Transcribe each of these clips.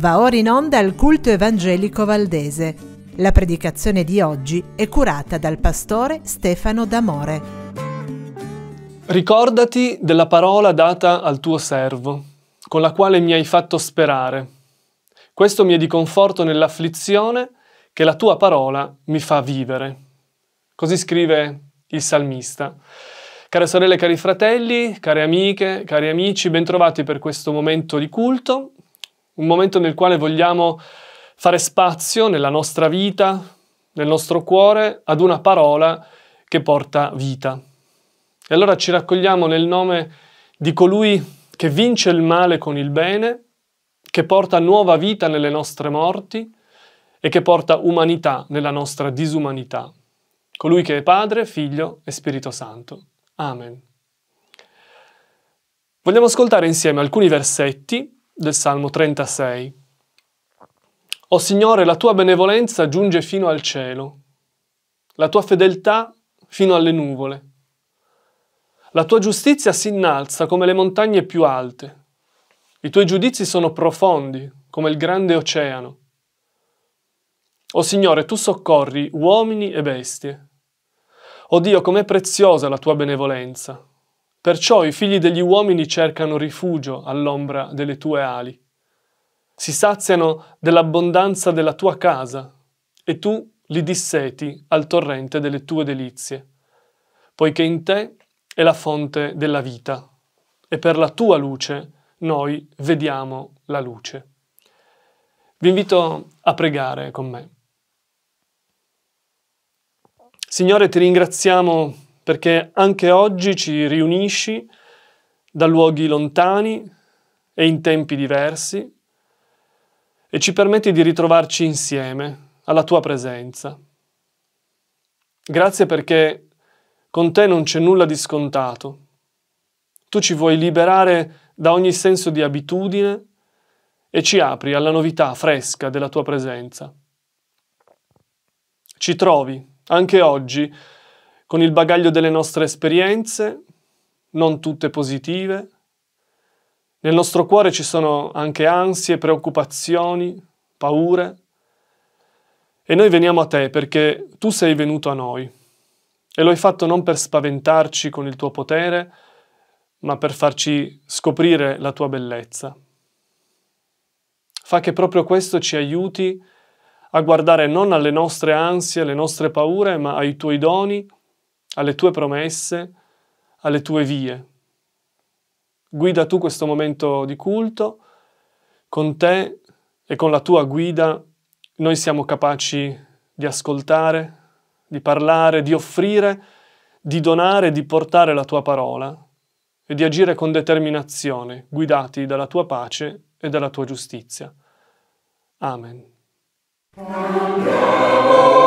Va ora in onda il culto evangelico valdese. La predicazione di oggi è curata dal pastore Stefano D'Amore. Ricordati della parola data al tuo servo, con la quale mi hai fatto sperare. Questo mi è di conforto nell'afflizione che la tua parola mi fa vivere. Così scrive il salmista. Care sorelle, cari fratelli, care amiche, cari amici, bentrovati per questo momento di culto, un momento nel quale vogliamo fare spazio nella nostra vita, nel nostro cuore, ad una parola che porta vita. E allora ci raccogliamo nel nome di colui che vince il male con il bene, che porta nuova vita nelle nostre morti e che porta umanità nella nostra disumanità. Colui che è Padre, Figlio e Spirito Santo. Amen. Vogliamo ascoltare insieme alcuni versetti del Salmo 36. O Signore, la tua benevolenza giunge fino al cielo, la tua fedeltà fino alle nuvole. La tua giustizia si innalza come le montagne più alte, i tuoi giudizi sono profondi come il grande oceano. O Signore, tu soccorri uomini e bestie. O Dio, com'è preziosa la tua benevolenza. Perciò i figli degli uomini cercano rifugio all'ombra delle tue ali. Si saziano dell'abbondanza della tua casa e tu li disseti al torrente delle tue delizie, poiché in te è la fonte della vita e per la tua luce noi vediamo la luce. Vi invito a pregare con me. Signore, ti ringraziamo perché anche oggi ci riunisci da luoghi lontani e in tempi diversi e ci permetti di ritrovarci insieme alla tua presenza. Grazie perché con te non c'è nulla di scontato. Tu ci vuoi liberare da ogni senso di abitudine e ci apri alla novità fresca della tua presenza. Ci trovi anche oggi, con il bagaglio delle nostre esperienze, non tutte positive, nel nostro cuore ci sono anche ansie, preoccupazioni, paure. E noi veniamo a te perché tu sei venuto a noi e lo hai fatto non per spaventarci con il tuo potere, ma per farci scoprire la tua bellezza. Fa che proprio questo ci aiuti a a guardare non alle nostre ansie, alle nostre paure, ma ai tuoi doni, alle tue promesse, alle tue vie. Guida tu questo momento di culto, con te e con la tua guida noi siamo capaci di ascoltare, di parlare, di offrire, di donare, di portare la tua parola e di agire con determinazione, guidati dalla tua pace e dalla tua giustizia. Amen. Amen.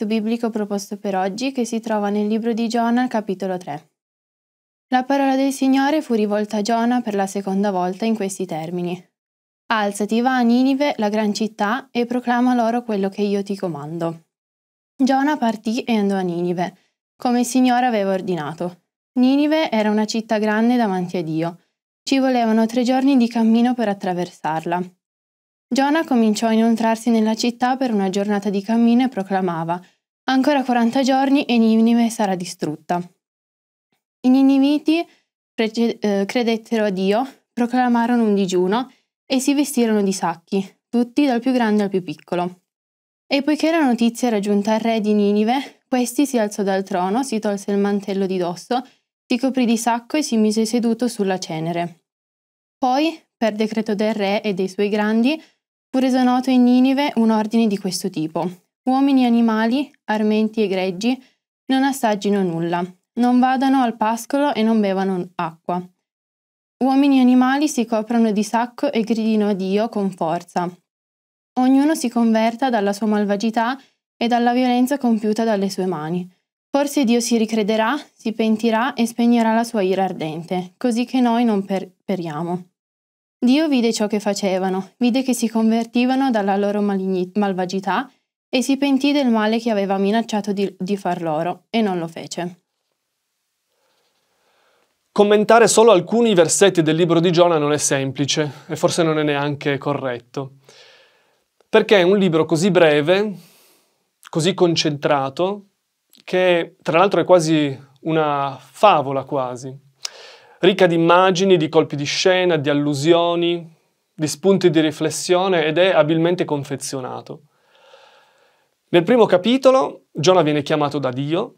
testo biblico proposto per oggi che si trova nel libro di Giona, capitolo 3. La parola del Signore fu rivolta a Giona per la seconda volta in questi termini. Alzati, va a Ninive, la gran città, e proclama loro quello che io ti comando. Giona partì e andò a Ninive, come il Signore aveva ordinato. Ninive era una città grande davanti a Dio. Ci volevano tre giorni di cammino per attraversarla. Giona cominciò a inoltrarsi nella città per una giornata di cammino e proclamava Ancora 40 giorni e Ninive sarà distrutta. I niniviti prece- eh, credettero a Dio, proclamarono un digiuno e si vestirono di sacchi, tutti dal più grande al più piccolo. E poiché la notizia era giunta al re di Ninive, questi si alzò dal trono, si tolse il mantello di dosso, si coprì di sacco e si mise seduto sulla cenere. Poi, per decreto del re e dei suoi grandi, Fu reso noto in Ninive un ordine di questo tipo. Uomini e animali, armenti e greggi, non assaggino nulla, non vadano al pascolo e non bevano acqua. Uomini e animali si coprano di sacco e gridino a Dio con forza. Ognuno si converta dalla sua malvagità e dalla violenza compiuta dalle sue mani. Forse Dio si ricrederà, si pentirà e spegnerà la sua ira ardente, così che noi non per- periamo. Dio vide ciò che facevano, vide che si convertivano dalla loro malign- malvagità e si pentì del male che aveva minacciato di, di far loro, e non lo fece. Commentare solo alcuni versetti del libro di Giona non è semplice e forse non è neanche corretto, perché è un libro così breve, così concentrato, che tra l'altro è quasi una favola quasi ricca di immagini, di colpi di scena, di allusioni, di spunti di riflessione ed è abilmente confezionato. Nel primo capitolo Giona viene chiamato da Dio,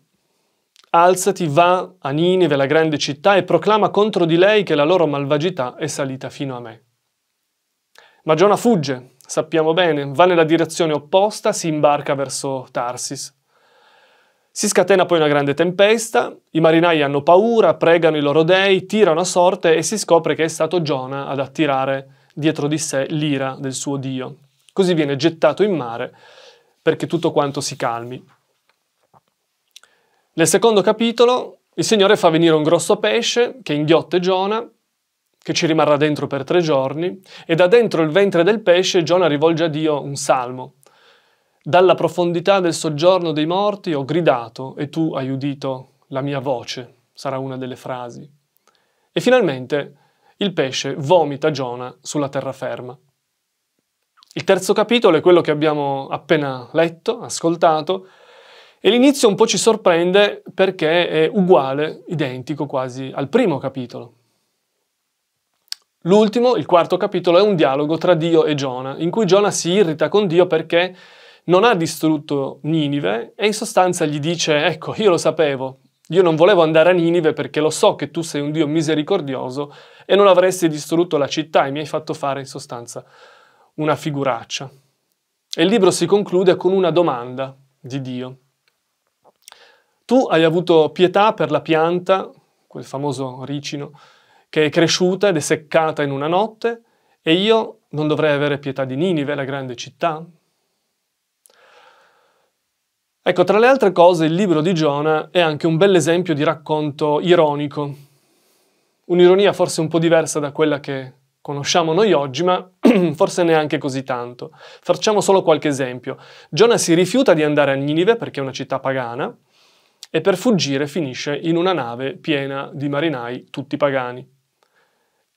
alzati, va a Ninive, la grande città, e proclama contro di lei che la loro malvagità è salita fino a me. Ma Giona fugge, sappiamo bene, va nella direzione opposta, si imbarca verso Tarsis. Si scatena poi una grande tempesta, i marinai hanno paura, pregano i loro dei, tirano a sorte e si scopre che è stato Giona ad attirare dietro di sé l'ira del suo Dio. Così viene gettato in mare perché tutto quanto si calmi. Nel secondo capitolo il Signore fa venire un grosso pesce che inghiotte Giona, che ci rimarrà dentro per tre giorni, e da dentro il ventre del pesce Giona rivolge a Dio un salmo, dalla profondità del soggiorno dei morti ho gridato e tu hai udito la mia voce, sarà una delle frasi. E finalmente il pesce vomita Giona sulla terraferma. Il terzo capitolo è quello che abbiamo appena letto, ascoltato, e l'inizio un po' ci sorprende perché è uguale, identico quasi al primo capitolo. L'ultimo, il quarto capitolo, è un dialogo tra Dio e Giona, in cui Giona si irrita con Dio perché non ha distrutto Ninive e in sostanza gli dice ecco io lo sapevo, io non volevo andare a Ninive perché lo so che tu sei un Dio misericordioso e non avresti distrutto la città e mi hai fatto fare in sostanza una figuraccia. E il libro si conclude con una domanda di Dio. Tu hai avuto pietà per la pianta, quel famoso ricino, che è cresciuta ed è seccata in una notte, e io non dovrei avere pietà di Ninive, la grande città? Ecco, tra le altre cose, il libro di Giona è anche un bel esempio di racconto ironico, un'ironia forse un po' diversa da quella che conosciamo noi oggi, ma forse neanche così tanto. Facciamo solo qualche esempio. Giona si rifiuta di andare a Ninive perché è una città pagana e per fuggire finisce in una nave piena di marinai tutti pagani.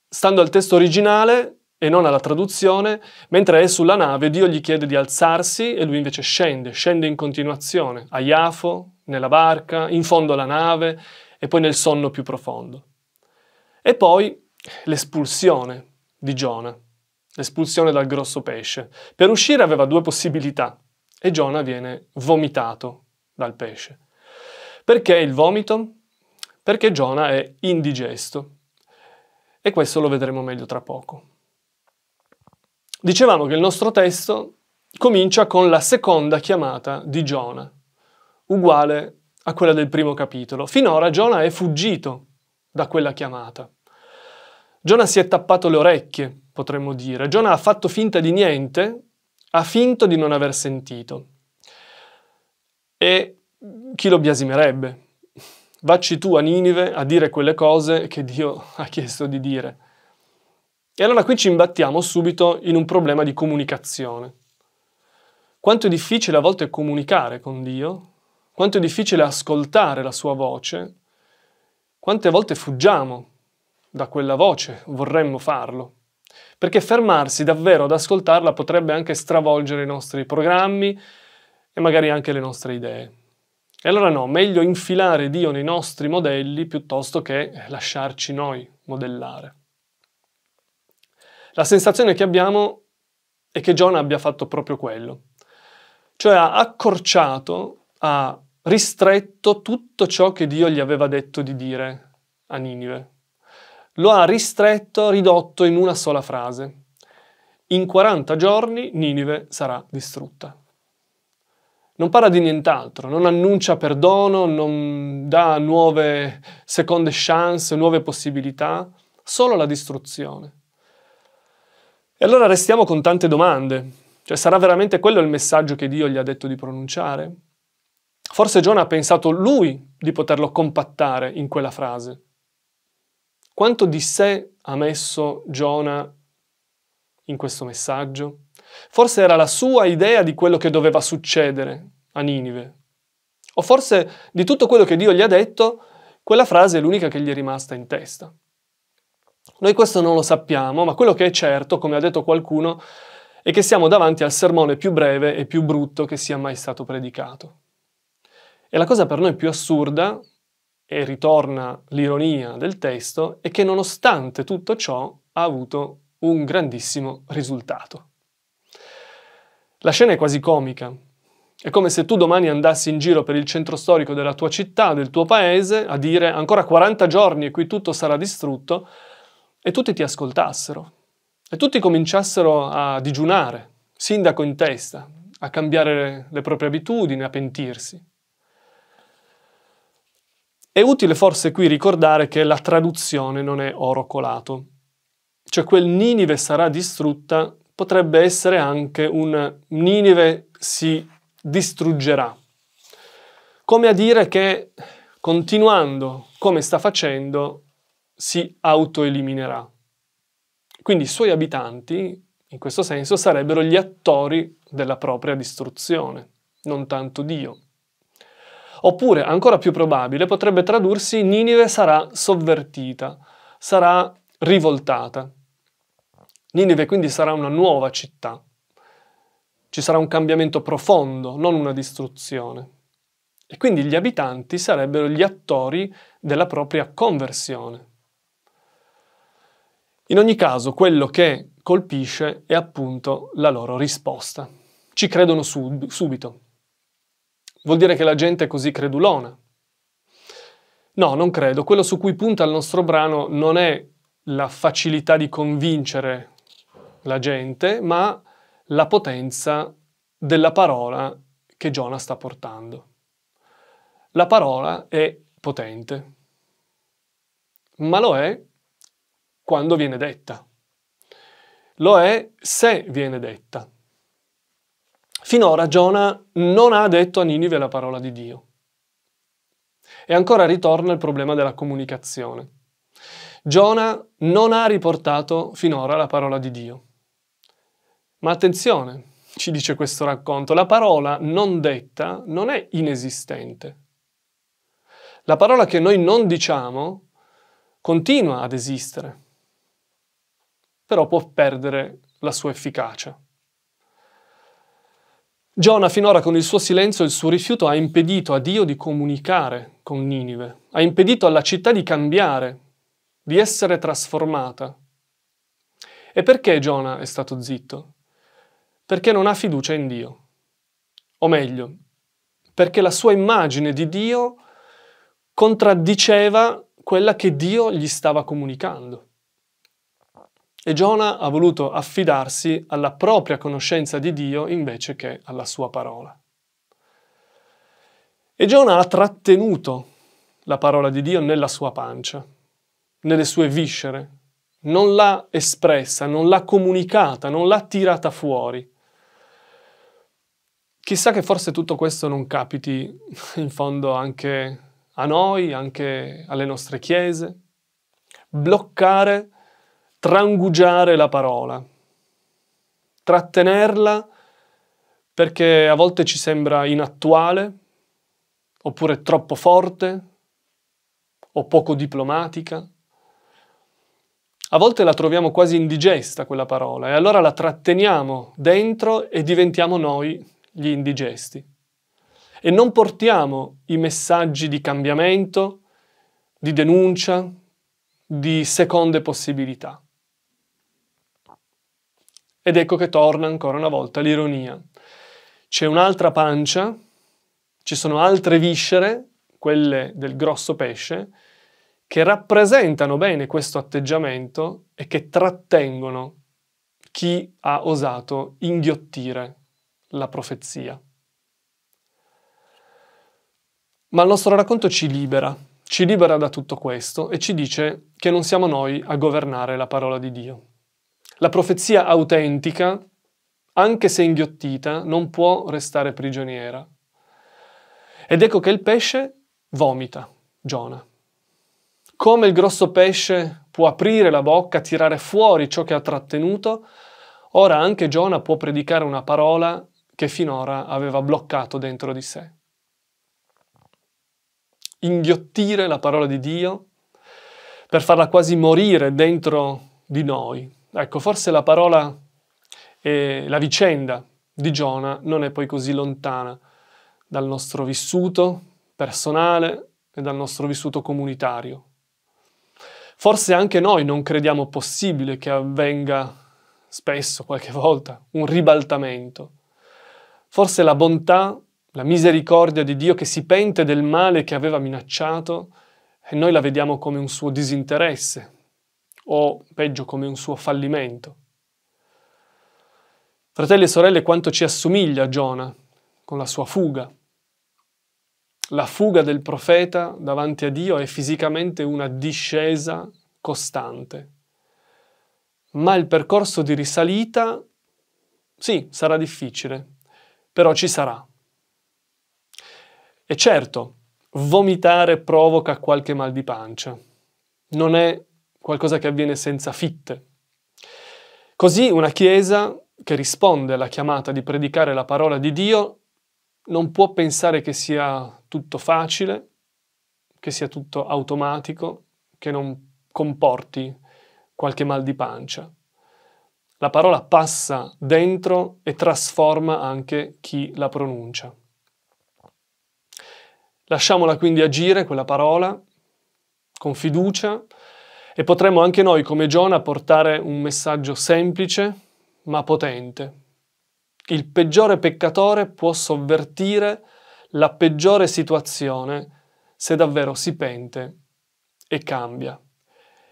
Stando al testo originale, e non alla traduzione, mentre è sulla nave Dio gli chiede di alzarsi e lui invece scende, scende in continuazione, a Iafo, nella barca, in fondo alla nave e poi nel sonno più profondo. E poi l'espulsione di Giona, l'espulsione dal grosso pesce. Per uscire aveva due possibilità e Giona viene vomitato dal pesce. Perché il vomito? Perché Giona è indigesto. E questo lo vedremo meglio tra poco. Dicevamo che il nostro testo comincia con la seconda chiamata di Giona, uguale a quella del primo capitolo. Finora Giona è fuggito da quella chiamata. Giona si è tappato le orecchie, potremmo dire. Giona ha fatto finta di niente, ha finto di non aver sentito. E chi lo biasimerebbe? Vacci tu a Ninive a dire quelle cose che Dio ha chiesto di dire. E allora qui ci imbattiamo subito in un problema di comunicazione. Quanto è difficile a volte comunicare con Dio, quanto è difficile ascoltare la sua voce, quante volte fuggiamo da quella voce, vorremmo farlo. Perché fermarsi davvero ad ascoltarla potrebbe anche stravolgere i nostri programmi e magari anche le nostre idee. E allora no, meglio infilare Dio nei nostri modelli piuttosto che lasciarci noi modellare. La sensazione che abbiamo è che Giona abbia fatto proprio quello, cioè ha accorciato, ha ristretto tutto ciò che Dio gli aveva detto di dire a Ninive. Lo ha ristretto, ridotto in una sola frase. In 40 giorni Ninive sarà distrutta. Non parla di nient'altro, non annuncia perdono, non dà nuove seconde chance, nuove possibilità, solo la distruzione. E allora restiamo con tante domande. Cioè, sarà veramente quello il messaggio che Dio gli ha detto di pronunciare? Forse Giona ha pensato lui di poterlo compattare in quella frase. Quanto di sé ha messo Giona in questo messaggio? Forse era la sua idea di quello che doveva succedere a Ninive. O forse di tutto quello che Dio gli ha detto, quella frase è l'unica che gli è rimasta in testa. Noi questo non lo sappiamo, ma quello che è certo, come ha detto qualcuno, è che siamo davanti al sermone più breve e più brutto che sia mai stato predicato. E la cosa per noi più assurda, e ritorna l'ironia del testo, è che nonostante tutto ciò ha avuto un grandissimo risultato. La scena è quasi comica. È come se tu domani andassi in giro per il centro storico della tua città, del tuo paese, a dire ancora 40 giorni e qui tutto sarà distrutto, e tutti ti ascoltassero e tutti cominciassero a digiunare, sindaco in testa, a cambiare le proprie abitudini, a pentirsi. È utile forse qui ricordare che la traduzione non è oro colato, cioè quel Ninive sarà distrutta potrebbe essere anche un Ninive si distruggerà, come a dire che continuando come sta facendo si autoeliminerà. Quindi i suoi abitanti, in questo senso, sarebbero gli attori della propria distruzione, non tanto Dio. Oppure, ancora più probabile, potrebbe tradursi Ninive sarà sovvertita, sarà rivoltata. Ninive quindi sarà una nuova città. Ci sarà un cambiamento profondo, non una distruzione. E quindi gli abitanti sarebbero gli attori della propria conversione. In ogni caso, quello che colpisce è appunto la loro risposta. Ci credono sub- subito. Vuol dire che la gente è così credulona. No, non credo. Quello su cui punta il nostro brano non è la facilità di convincere la gente, ma la potenza della parola che Giona sta portando. La parola è potente, ma lo è quando viene detta. Lo è se viene detta. Finora Giona non ha detto a Ninive la parola di Dio. E ancora ritorna il problema della comunicazione. Giona non ha riportato finora la parola di Dio. Ma attenzione, ci dice questo racconto, la parola non detta non è inesistente. La parola che noi non diciamo continua ad esistere però può perdere la sua efficacia. Giona finora con il suo silenzio e il suo rifiuto ha impedito a Dio di comunicare con Ninive, ha impedito alla città di cambiare, di essere trasformata. E perché Giona è stato zitto? Perché non ha fiducia in Dio. O meglio, perché la sua immagine di Dio contraddiceva quella che Dio gli stava comunicando. E Giona ha voluto affidarsi alla propria conoscenza di Dio invece che alla sua parola. E Giona ha trattenuto la parola di Dio nella sua pancia, nelle sue viscere, non l'ha espressa, non l'ha comunicata, non l'ha tirata fuori. Chissà che forse tutto questo non capiti in fondo anche a noi, anche alle nostre chiese. Bloccare trangugiare la parola, trattenerla perché a volte ci sembra inattuale, oppure troppo forte, o poco diplomatica. A volte la troviamo quasi indigesta quella parola e allora la tratteniamo dentro e diventiamo noi gli indigesti. E non portiamo i messaggi di cambiamento, di denuncia, di seconde possibilità. Ed ecco che torna ancora una volta l'ironia. C'è un'altra pancia, ci sono altre viscere, quelle del grosso pesce, che rappresentano bene questo atteggiamento e che trattengono chi ha osato inghiottire la profezia. Ma il nostro racconto ci libera, ci libera da tutto questo e ci dice che non siamo noi a governare la parola di Dio. La profezia autentica, anche se inghiottita, non può restare prigioniera. Ed ecco che il pesce vomita Giona. Come il grosso pesce può aprire la bocca, tirare fuori ciò che ha trattenuto, ora anche Giona può predicare una parola che finora aveva bloccato dentro di sé. Inghiottire la parola di Dio per farla quasi morire dentro di noi, Ecco, forse la parola, e la vicenda di Giona non è poi così lontana dal nostro vissuto personale e dal nostro vissuto comunitario. Forse anche noi non crediamo possibile che avvenga spesso, qualche volta, un ribaltamento. Forse la bontà, la misericordia di Dio che si pente del male che aveva minacciato e noi la vediamo come un suo disinteresse, o peggio come un suo fallimento. Fratelli e sorelle, quanto ci assomiglia Giona con la sua fuga. La fuga del profeta davanti a Dio è fisicamente una discesa costante, ma il percorso di risalita, sì, sarà difficile, però ci sarà. E certo, vomitare provoca qualche mal di pancia. Non è qualcosa che avviene senza fitte. Così una Chiesa che risponde alla chiamata di predicare la parola di Dio non può pensare che sia tutto facile, che sia tutto automatico, che non comporti qualche mal di pancia. La parola passa dentro e trasforma anche chi la pronuncia. Lasciamola quindi agire quella parola con fiducia, e potremmo anche noi, come Giona, portare un messaggio semplice ma potente. Il peggiore peccatore può sovvertire la peggiore situazione se davvero si pente e cambia.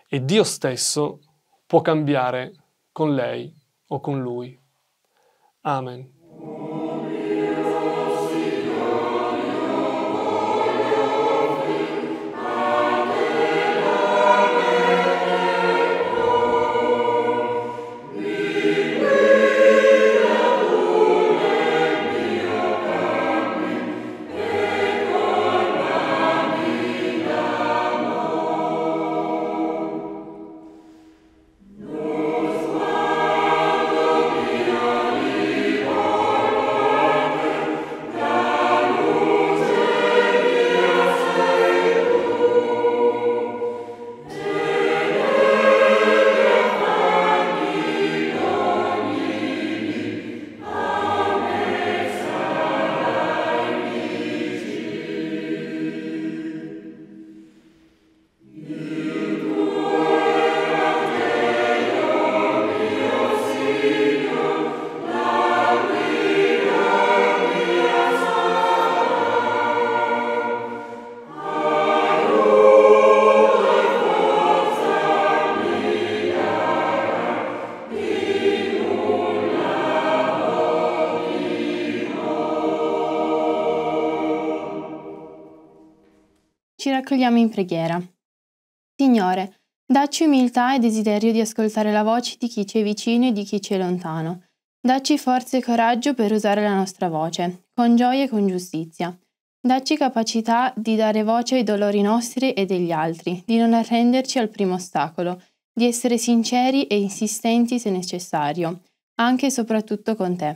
E Dio stesso può cambiare con lei o con lui. Amen. preghiera. Signore, dacci umiltà e desiderio di ascoltare la voce di chi ci è vicino e di chi ci è lontano. Dacci forza e coraggio per usare la nostra voce, con gioia e con giustizia. Dacci capacità di dare voce ai dolori nostri e degli altri, di non arrenderci al primo ostacolo, di essere sinceri e insistenti se necessario, anche e soprattutto con te.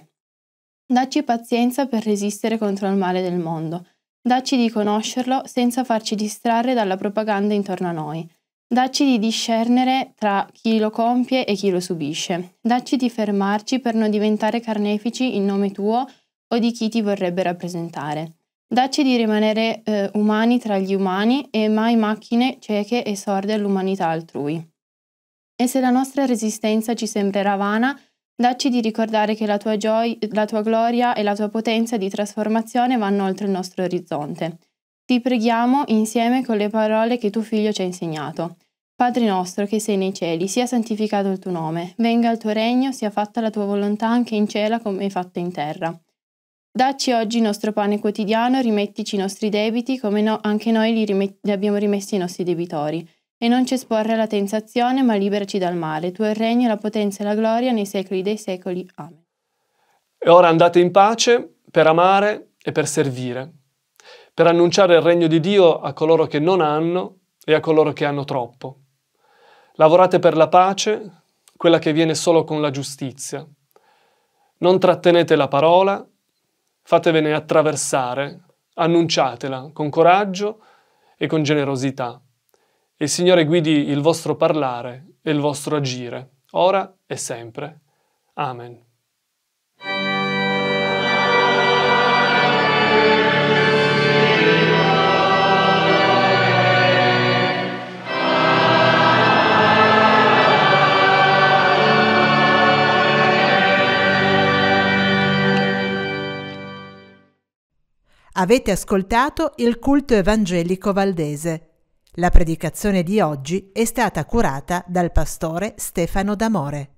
Dacci pazienza per resistere contro il male del mondo, Dacci di conoscerlo senza farci distrarre dalla propaganda intorno a noi. Dacci di discernere tra chi lo compie e chi lo subisce. Dacci di fermarci per non diventare carnefici in nome tuo o di chi ti vorrebbe rappresentare. Dacci di rimanere eh, umani tra gli umani e mai macchine cieche e sorde all'umanità altrui. E se la nostra resistenza ci sembrerà vana, Dacci di ricordare che la tua, gioia, la tua gloria e la tua potenza di trasformazione vanno oltre il nostro orizzonte. Ti preghiamo insieme con le parole che tuo figlio ci ha insegnato. Padre nostro che sei nei cieli, sia santificato il tuo nome, venga il tuo regno, sia fatta la tua volontà anche in cielo come è fatta in terra. Dacci oggi il nostro pane quotidiano, rimettici i nostri debiti come no, anche noi li, rimet- li abbiamo rimessi i nostri debitori e non ci esporre alla tentazione, ma liberaci dal male. Tu è il regno, la potenza e la gloria nei secoli dei secoli. Amen. E ora andate in pace per amare e per servire, per annunciare il regno di Dio a coloro che non hanno e a coloro che hanno troppo. Lavorate per la pace, quella che viene solo con la giustizia. Non trattenete la parola, fatevene attraversare, annunciatela con coraggio e con generosità. Il Signore guidi il vostro parlare e il vostro agire, ora e sempre. Amen. Avete ascoltato il culto evangelico valdese la predicazione di oggi è stata curata dal pastore Stefano D'Amore.